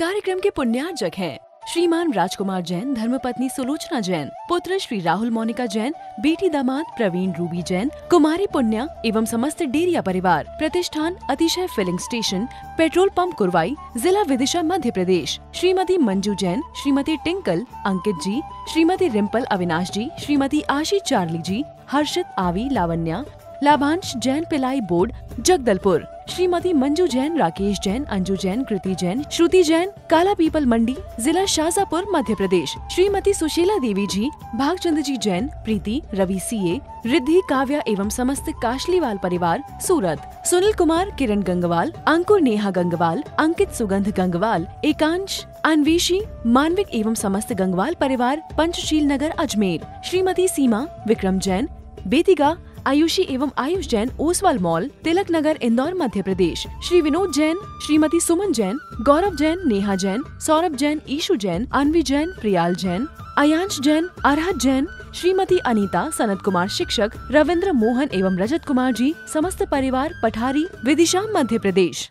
कार्यक्रम के पुण्यार्जक हैं श्रीमान राजकुमार जैन धर्मपत्नी सुलोचना जैन पुत्र श्री राहुल मोनिका जैन बेटी दामाद प्रवीण रूबी जैन कुमारी पुण्या एवं समस्त डेरिया परिवार प्रतिष्ठान Atishay filling station petrol pump Kurwai जिला Vidisha Madhya Pradesh Shrimati Manju Jain Shrimati Tinkal Ankit ji Shrimati Rimpal Avinash ji Shrimati Aashi Charlie ji Harshit Aavi Lavanya Labhansh Jain ply board Jagdalpur Shrimati Manju Jain Rakesh Jain Anju Jain Kriti Jain Shruti Jain Kala Pipal Mandi जिला शाजापुर मध्य प्रदेश श्रीमती सुशीला देवी जी भागचंद जी जैन प्रीति रवि सीए रिद्धि काव्या एवं समस्त काशलीवाल परिवार सूरत सुनील कुमार किरण गंगवाल अंकुर नेहा गंगवाल अंकित सुगंध गंगवाल एकांश अन्वेषी मानविक एवं समस्त गंगवाल परिवार पंचशील नगर अजमेर श्रीमती सीमा विक्रम जैन बेतिगा आयुषी एवं आयुष जैन ओसवाल मॉल तिलक नगर इंदौर मध्य प्रदेश श्री विनोद जैन श्रीमती सुमन जैन गौरव जैन नेहा जैन सौरभ जैन ईशु जैन अनवी जैन प्रियाल जैन अयांश जैन अरहत जैन श्रीमती अनीता सनत कुमार शिक्षक रविंद्र मोहन एवं रजत कुमार जी समस्त परिवार पठारी विदिशा मध्य प्रदेश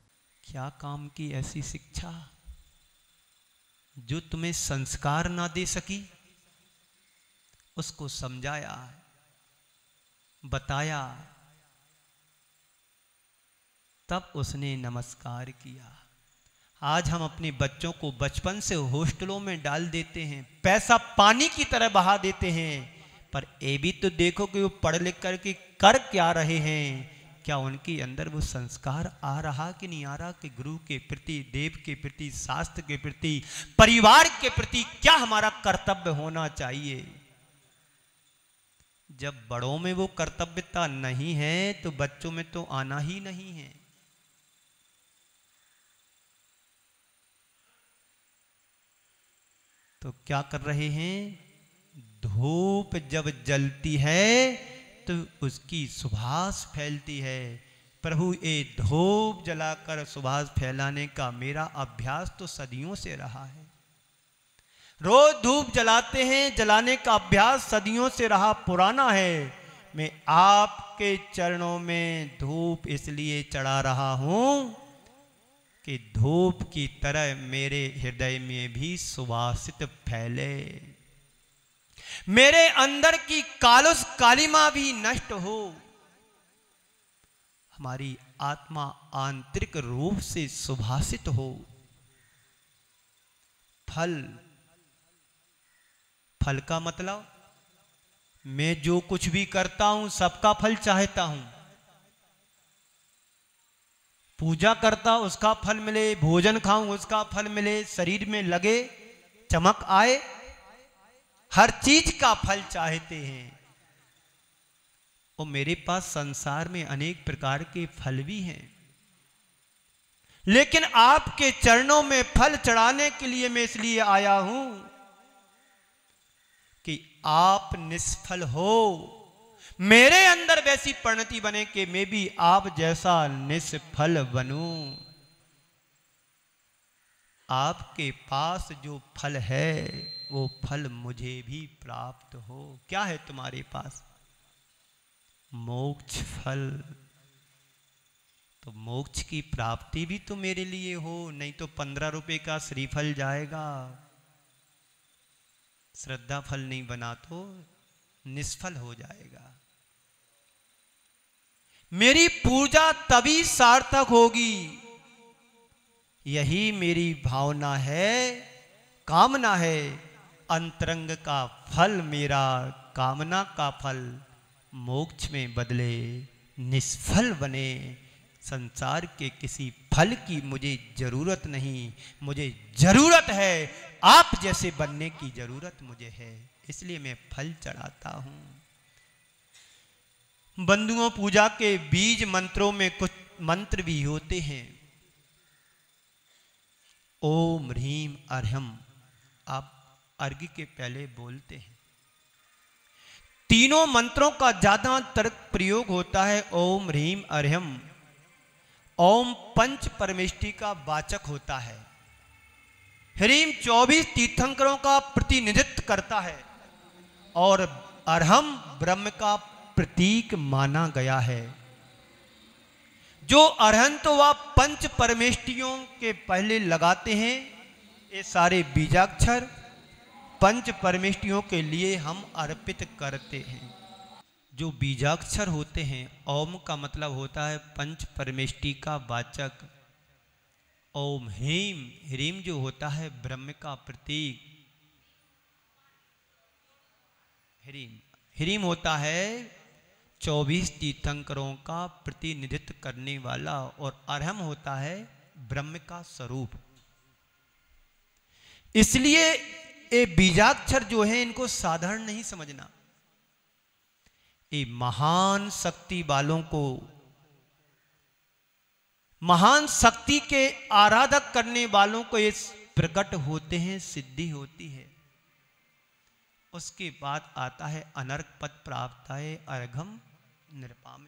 क्या काम की ऐसी शिक्षा जो तुम्हें संस्कार ना दे सकी उसको समझाया बताया तब उसने नमस्कार किया आज हम अपने बच्चों को बचपन से हॉस्टलों में डाल देते हैं पैसा पानी की तरह बहा देते हैं पर ये भी तो देखो कि वो पढ़ लिख कर के कर क्या रहे हैं क्या उनके अंदर वो संस्कार आ रहा कि नहीं आ रहा कि गुरु के प्रति देव के प्रति शास्त्र के प्रति परिवार के प्रति क्या हमारा कर्तव्य होना चाहिए जब बड़ों में वो कर्तव्यता नहीं है तो बच्चों में तो आना ही नहीं है तो क्या कर रहे हैं धूप जब जलती है तो उसकी सुभाष फैलती है प्रभु ये धूप जलाकर सुभाष फैलाने का मेरा अभ्यास तो सदियों से रहा है रोज धूप जलाते हैं जलाने का अभ्यास सदियों से रहा पुराना है मैं आपके चरणों में धूप इसलिए चढ़ा रहा हूं कि धूप की तरह मेरे हृदय में भी सुवासित फैले मेरे अंदर की कालुस कालिमा भी नष्ट हो हमारी आत्मा आंतरिक रूप से सुभाषित हो फल फल का मतलब मैं जो कुछ भी करता हूं सबका फल चाहता हूं पूजा करता उसका फल मिले भोजन खाऊं उसका फल मिले शरीर में लगे चमक आए हर चीज का फल चाहते हैं और मेरे पास संसार में अनेक प्रकार के फल भी हैं लेकिन आपके चरणों में फल चढ़ाने के लिए मैं इसलिए आया हूं कि आप निष्फल हो मेरे अंदर वैसी परिणति बने कि मैं भी आप जैसा निष्फल बनूं आपके पास जो फल है वो फल मुझे भी प्राप्त हो क्या है तुम्हारे पास मोक्ष फल तो मोक्ष की प्राप्ति भी तो मेरे लिए हो नहीं तो पंद्रह रुपए का श्रीफल जाएगा श्रद्धा फल नहीं बना तो निष्फल हो जाएगा मेरी पूजा तभी सार्थक होगी यही मेरी भावना है कामना है अंतरंग का फल मेरा कामना का फल मोक्ष में बदले निष्फल बने संसार के किसी फल की मुझे ज़रूरत नहीं मुझे ज़रूरत है आप जैसे बनने की ज़रूरत मुझे है इसलिए मैं फल चढ़ाता हूं बंधुओं पूजा के बीज मंत्रों में कुछ मंत्र भी होते हैं ओम ह्रीम अर्हम आप अर्घ के पहले बोलते हैं तीनों मंत्रों का ज्यादातर प्रयोग होता है ओम ह्रीम अर्हम ओम पंच परमेष्टि का वाचक होता है ह्रीम चौबीस तीर्थंकरों का प्रतिनिधित्व करता है और अरहम ब्रह्म का प्रतीक माना गया है जो अरहंत तो व पंच परमेष्टियों के पहले लगाते हैं ये सारे बीजाक्षर पंच परमेष्टियों के लिए हम अर्पित करते हैं जो बीजाक्षर होते हैं ओम का मतलब होता है पंच परमेष्टि का वाचक ओम ह्रीम ह्रीम जो होता है ब्रह्म का प्रतीक ह्रीम ह्रीम होता है चौबीस तीर्थंकरों का प्रतिनिधित्व करने वाला और अरहम होता है ब्रह्म का स्वरूप इसलिए ये बीजाक्षर जो है इनको साधारण नहीं समझना ये महान शक्ति वालों को महान शक्ति के आराधक करने वालों को ये प्रकट होते हैं सिद्धि होती है उसके बाद आता है अनर्क पद प्राप्त है अर्घम निरपाम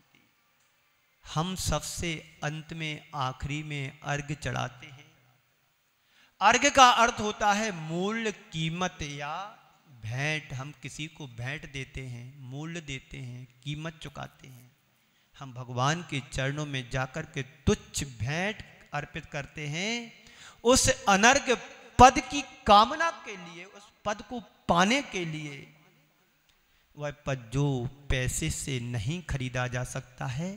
हम सबसे अंत में आखिरी में अर्घ चढ़ाते हैं अर्घ का अर्थ होता है मूल कीमत या भेंट हम किसी को भेंट देते हैं मूल्य देते हैं कीमत चुकाते हैं हम भगवान के चरणों में जाकर के तुच्छ भेंट अर्पित करते हैं उस अनर्ग पद की कामना के लिए उस पद को पाने के लिए वह पद जो पैसे से नहीं खरीदा जा सकता है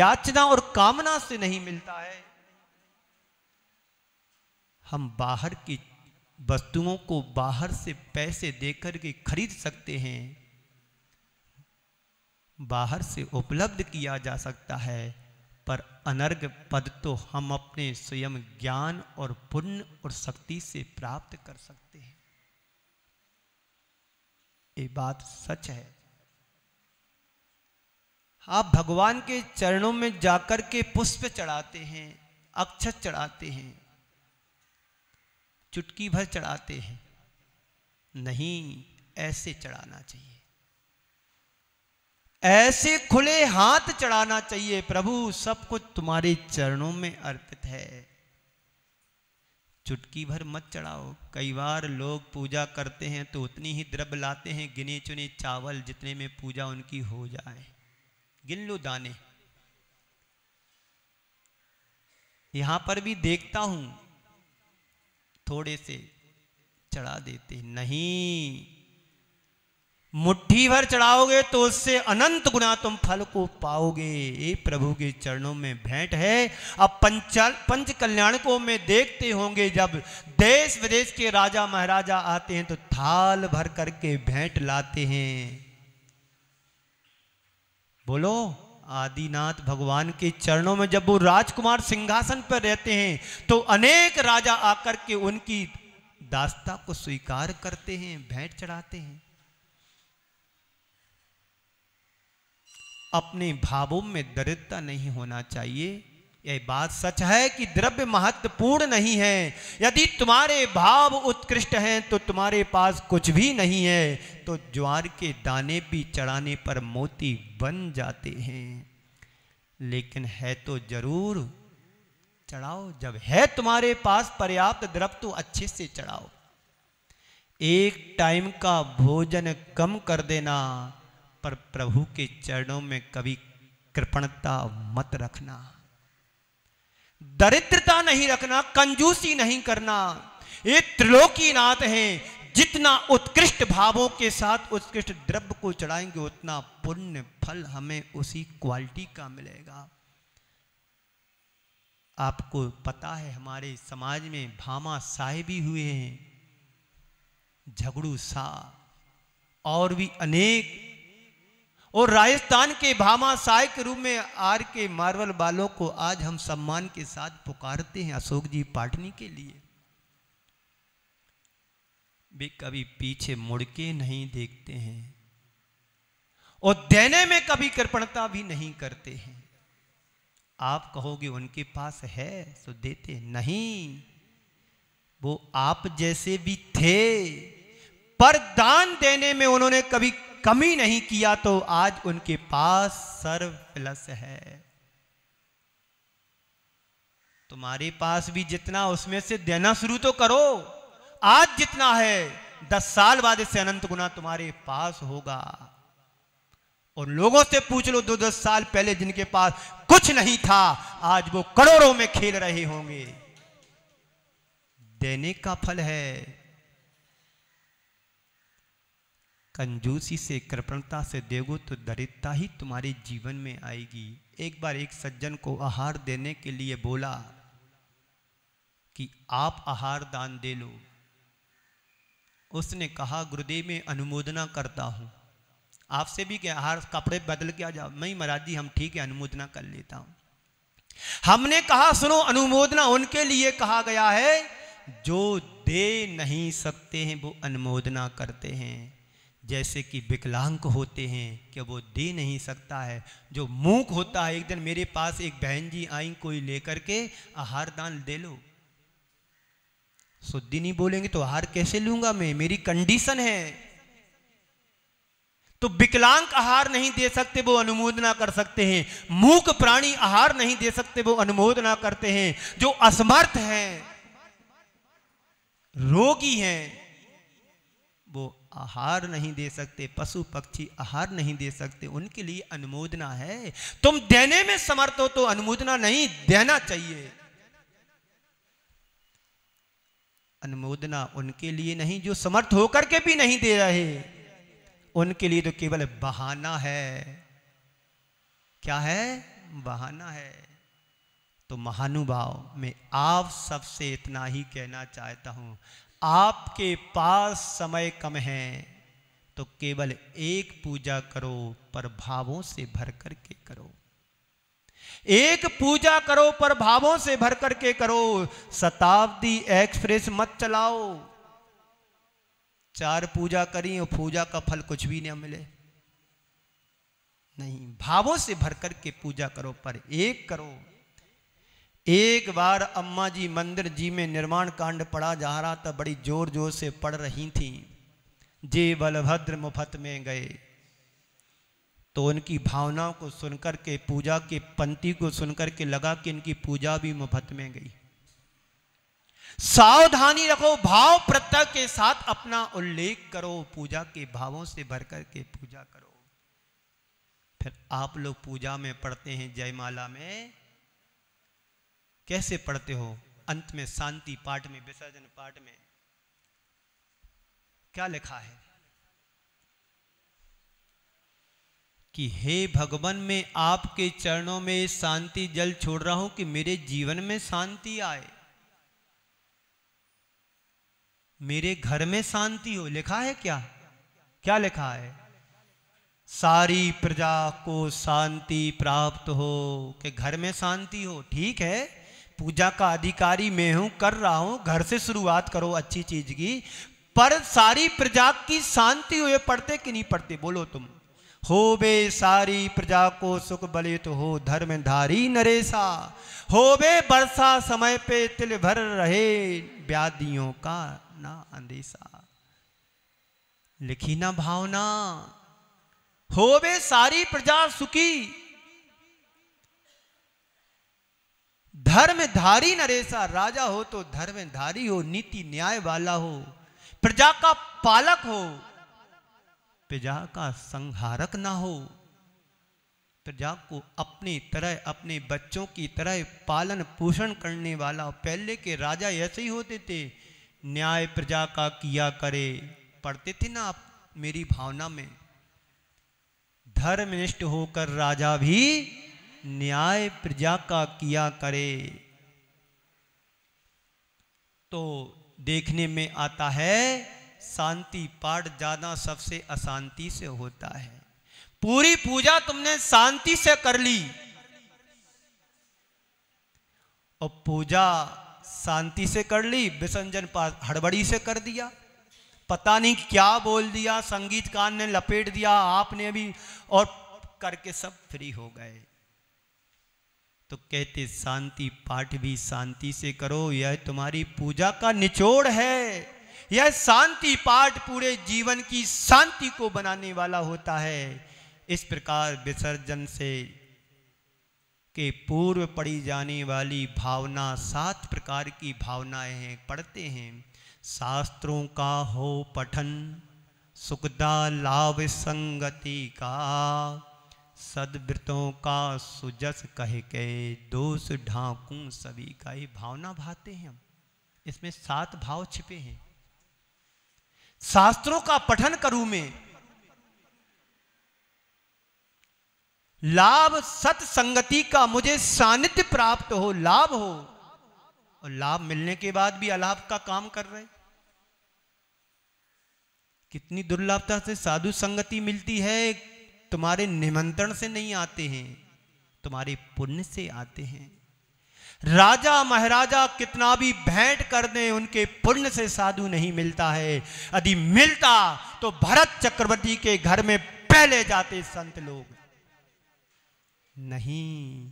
याचना और कामना से नहीं मिलता है हम बाहर की वस्तुओं को बाहर से पैसे देकर के खरीद सकते हैं बाहर से उपलब्ध किया जा सकता है पर अनर्ग पद तो हम अपने स्वयं ज्ञान और पुण्य और शक्ति से प्राप्त कर सकते हैं ये बात सच है आप भगवान के चरणों में जाकर के पुष्प चढ़ाते हैं अक्षत चढ़ाते हैं चुटकी भर चढ़ाते हैं नहीं ऐसे चढ़ाना चाहिए ऐसे खुले हाथ चढ़ाना चाहिए प्रभु सब कुछ तुम्हारे चरणों में अर्पित है चुटकी भर मत चढ़ाओ कई बार लोग पूजा करते हैं तो उतनी ही द्रव्य लाते हैं गिने चुने चावल जितने में पूजा उनकी हो जाए गिन लो दाने यहां पर भी देखता हूं थोड़े से चढ़ा देते नहीं मुट्ठी भर चढ़ाओगे तो उससे अनंत गुना तुम फल को पाओगे ये प्रभु के चरणों में भेंट है अब पंचल पंच कल्याणकों में देखते होंगे जब देश विदेश के राजा महाराजा आते हैं तो थाल भर करके भेंट लाते हैं बोलो आदिनाथ भगवान के चरणों में जब वो राजकुमार सिंहासन पर रहते हैं तो अनेक राजा आकर के उनकी दास्ता को स्वीकार करते हैं भेंट चढ़ाते हैं अपने भावों में दरिद्रता नहीं होना चाहिए यह बात सच है कि द्रव्य महत्वपूर्ण नहीं है यदि तुम्हारे भाव उत्कृष्ट हैं तो तुम्हारे पास कुछ भी नहीं है तो ज्वार के दाने भी चढ़ाने पर मोती बन जाते हैं लेकिन है तो जरूर चढ़ाओ जब है तुम्हारे पास पर्याप्त द्रव तो अच्छे से चढ़ाओ एक टाइम का भोजन कम कर देना पर प्रभु के चरणों में कभी कृपणता मत रखना दरिद्रता नहीं रखना कंजूसी नहीं करना ये त्रिलोकीनाथ हैं जितना उत्कृष्ट भावों के साथ उत्कृष्ट द्रव्य को चढ़ाएंगे उतना पुण्य फल हमें उसी क्वालिटी का मिलेगा आपको पता है हमारे समाज में भामा भी हुए हैं झगड़ू सा और भी अनेक और राजस्थान के भामा साय के रूप में आर के मार्वल बालों को आज हम सम्मान के साथ पुकारते हैं अशोक जी पाटनी के लिए वे कभी पीछे मुड़के नहीं देखते हैं और देने में कभी कृपणता भी नहीं करते हैं आप कहोगे उनके पास है तो देते नहीं वो आप जैसे भी थे पर दान देने में उन्होंने कभी कमी नहीं किया तो आज उनके पास सर्व प्लस है तुम्हारे पास भी जितना उसमें से देना शुरू तो करो आज जितना है दस साल बाद इससे अनंत गुना तुम्हारे पास होगा और लोगों से पूछ लो दो दस साल पहले जिनके पास कुछ नहीं था आज वो करोड़ों में खेल रहे होंगे देने का फल है कंजूसी से कृपणता से देगो तो दरिद्रता ही तुम्हारे जीवन में आएगी एक बार एक सज्जन को आहार देने के लिए बोला कि आप आहार दान दे लो उसने कहा गुरुदेव में अनुमोदना करता हूँ आपसे भी क्या हार कपड़े बदल के आ जाओ मैं महाराज जी हम ठीक है अनुमोदना कर लेता हूँ हमने कहा सुनो अनुमोदना उनके लिए कहा गया है जो दे नहीं सकते हैं वो अनुमोदना करते हैं जैसे कि विकलांग होते हैं कि वो दे नहीं सकता है जो मूक होता है एक दिन मेरे पास एक बहन जी आई कोई लेकर के आहार दान दे लो शुद्धि नहीं बोलेंगे तो आहार कैसे लूंगा मैं मेरी कंडीशन है तो विकलांग आहार नहीं दे सकते वो अनुमोदना कर सकते हैं मूक प्राणी आहार नहीं दे सकते वो अनुमोदना करते हैं जो असमर्थ है रोगी है वो आहार नहीं दे सकते पशु पक्षी आहार नहीं दे सकते उनके लिए अनुमोदना है तुम देने में समर्थ हो तो अनुमोदना नहीं देना चाहिए अनुमोदना उनके लिए नहीं जो समर्थ होकर के भी नहीं दे रहे उनके लिए तो केवल बहाना है क्या है बहाना है तो महानुभाव मैं आप सबसे इतना ही कहना चाहता हूं आपके पास समय कम है तो केवल एक पूजा करो पर भावों से भर करके करो एक पूजा करो पर भावों से भर करके करो शताब्दी एक्सप्रेस मत चलाओ चार पूजा करी और पूजा का फल कुछ भी नहीं मिले नहीं भावों से भर करके पूजा करो पर एक करो एक बार अम्मा जी मंदिर जी में निर्माण कांड पढ़ा जा रहा था बड़ी जोर जोर से पढ़ रही थी जे बलभद्र मुफत में गए तो उनकी भावनाओं को सुनकर के पूजा के पंक्ति को सुनकर के लगा कि इनकी पूजा भी मुफ्त में गई सावधानी रखो भाव प्रत्यय के साथ अपना उल्लेख करो पूजा के भावों से भर करके पूजा करो फिर आप लोग पूजा में पढ़ते हैं जयमाला में कैसे पढ़ते हो अंत में शांति पाठ में विसर्जन पाठ में क्या लिखा है कि हे भगवान मैं आपके चरणों में शांति जल छोड़ रहा हूं कि मेरे जीवन में शांति आए मेरे घर में शांति हो लिखा है क्या क्या लिखा है सारी प्रजा को शांति प्राप्त हो कि घर में शांति हो ठीक है पूजा का अधिकारी मैं हूं कर रहा हूं घर से शुरुआत करो अच्छी चीज की पर सारी प्रजा की शांति हुए पढ़ते कि नहीं पढ़ते बोलो तुम हो बे सारी प्रजा को सुख बलित हो धर्मधारी नरेसा बे वर्षा समय पे तिल भर रहे व्याधियों का ना अंदेशा लिखी ना भावना हो बे सारी प्रजा सुखी धर्मधारी नरेसा राजा हो तो धर्मधारी हो नीति न्याय वाला हो प्रजा का पालक हो प्रजा का संहारक ना हो प्रजा को अपनी तरह अपने बच्चों की तरह पालन पोषण करने वाला पहले के राजा ऐसे ही होते थे न्याय प्रजा का किया करे पढ़ते थे ना आप मेरी भावना में धर्मनिष्ठ होकर राजा भी न्याय प्रजा का किया करे तो देखने में आता है शांति पाठ ज्यादा सबसे अशांति से होता है पूरी पूजा तुमने शांति से कर ली और पूजा शांति से कर ली विसंजन पास हड़बड़ी से कर दिया पता नहीं क्या बोल दिया संगीतकार ने लपेट दिया आपने भी और करके सब फ्री हो गए तो कहते शांति पाठ भी शांति से करो यह तुम्हारी पूजा का निचोड़ है यह शांति पाठ पूरे जीवन की शांति को बनाने वाला होता है इस प्रकार विसर्जन से के पूर्व पड़ी जाने वाली भावना सात प्रकार की भावनाएं हैं पढ़ते हैं शास्त्रों का हो पठन सुखदा लाभ संगति का सदव्रतों का सुजस कह के दोष ढाकू सभी का ये भावना भाते हैं हम इसमें सात भाव छिपे हैं शास्त्रों का पठन करूं मैं लाभ सत्संगति का मुझे सानिध्य प्राप्त हो लाभ हो और लाभ मिलने के बाद भी अलाभ का काम कर रहे कितनी दुर्लभता से साधु संगति मिलती है तुम्हारे निमंत्रण से नहीं आते हैं तुम्हारे पुण्य से आते हैं राजा महाराजा कितना भी भेंट कर दें उनके पुण्य से साधु नहीं मिलता है यदि मिलता तो भरत चक्रवर्ती के घर में पहले जाते संत लोग नहीं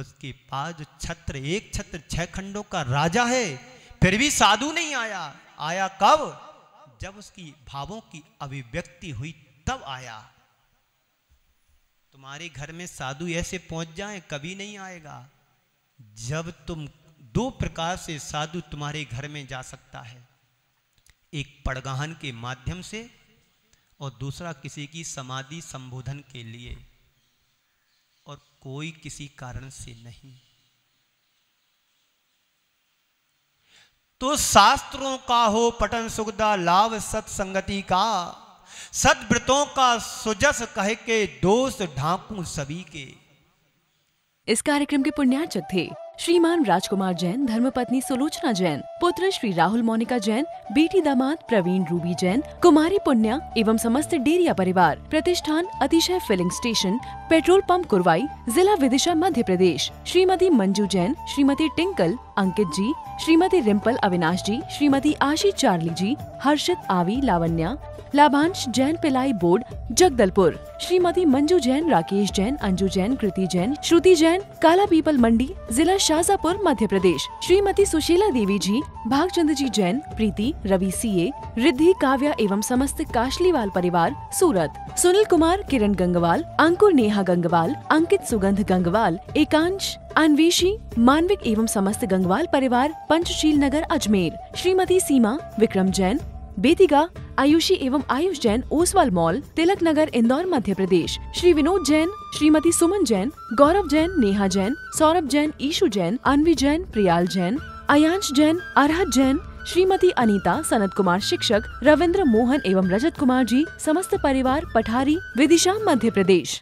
उसके पास जो छत्र एक छत्र छह खंडों का राजा है फिर भी साधु नहीं आया आया कब जब उसकी भावों की अभिव्यक्ति हुई तब आया तुम्हारे घर में साधु ऐसे पहुंच जाए कभी नहीं आएगा जब तुम दो प्रकार से साधु तुम्हारे घर में जा सकता है एक पड़गाहन के माध्यम से और दूसरा किसी की समाधि संबोधन के लिए और कोई किसी कारण से नहीं तो शास्त्रों का हो पठन सुखदा लाभ सत्संगति का सदव्रतों का सुजस कह के दोष ढांकू सभी के इस कार्यक्रम के पुण्याचक थे श्रीमान राजकुमार जैन धर्मपत्नी सुलोचना जैन पुत्र श्री राहुल मोनिका जैन बेटी दामाद प्रवीण रूबी जैन कुमारी पुण्या एवं समस्त डेरिया परिवार प्रतिष्ठान Atishay filling station petrol pump Kurwai जिला Vidisha Madhya Pradesh Shrimati Manju Jain Shrimati Tinkal Ankit ji Shrimati Rimpal Avinash ji Shrimati Aashi Charlie ji Harshit Aavi Lavanya Labhansh Jain ply board Jagdalpur Shrimati Manju Jain Rakesh Jain Anju Jain Kriti Jain Shruti Jain Kala Pipal Mandi जिला शाजापुर मध्य प्रदेश श्रीमती सुशीला देवी जी भागचंद जी जैन प्रीति रवि सी ए रिद्धि काव्या एवं समस्त काशलीवाल परिवार सूरत सुनील कुमार किरण गंगवाल अंकुर नेहा गंगवाल अंकित सुगंध गंगवाल एकांश अन्वेषी मानविक एवं समस्त गंगवाल परिवार पंचशील नगर अजमेर श्रीमती सीमा विक्रम जैन बेतिगा आयुषी एवं आयुष जैन ओसवाल मॉल तिलक नगर इंदौर मध्य प्रदेश श्री विनोद जैन श्रीमती सुमन जैन गौरव जैन नेहा जैन सौरभ जैन ईशु जैन अनवी जैन प्रियाल जैन अयांश जैन अरहत जैन श्रीमती अनीता सनत कुमार शिक्षक रविंद्र मोहन एवं रजत कुमार जी समस्त परिवार पठारी विदिशा मध्य प्रदेश